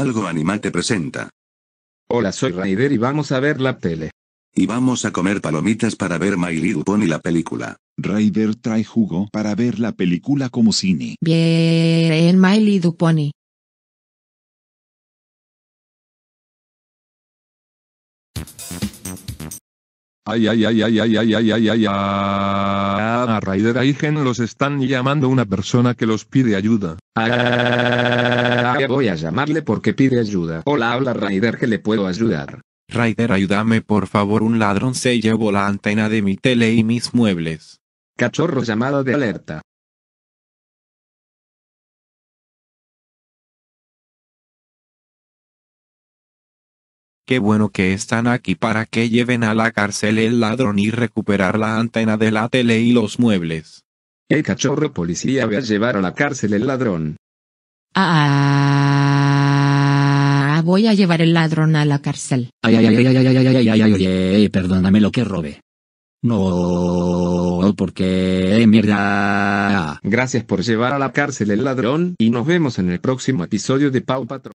Algo Animal te presenta. Hola, soy Raider y vamos a ver la tele. Y vamos a comer palomitas para ver My Little Pony la película. Raider trae jugo para ver la película como cine. Bien, My Little Pony. Ay, ay, ay, ay, ay, ay, ay, ay, ay, ay. A ah, Raider Aigen los están llamando una persona que los pide ayuda. Ah, voy a llamarle porque pide ayuda. Hola, habla Raider que le puedo ayudar. Raider, ayúdame por favor, un ladrón se llevó la antena de mi tele y mis muebles. Cachorro llamada de alerta. Qué bueno que están aquí para que lleven a la cárcel el ladrón y recuperar la antena de la tele y los muebles. El cachorro policía va a llevar a la cárcel el ladrón. Ah, ah voy a llevar el ladrón a la cárcel. Ay, ay, ay, ay, ay, ay, ay, ay, ay, ay, perdóname lo que robe. No, porque mierda. Gracias por llevar a la cárcel el ladrón y nos vemos en el próximo episodio de Pau Patrón.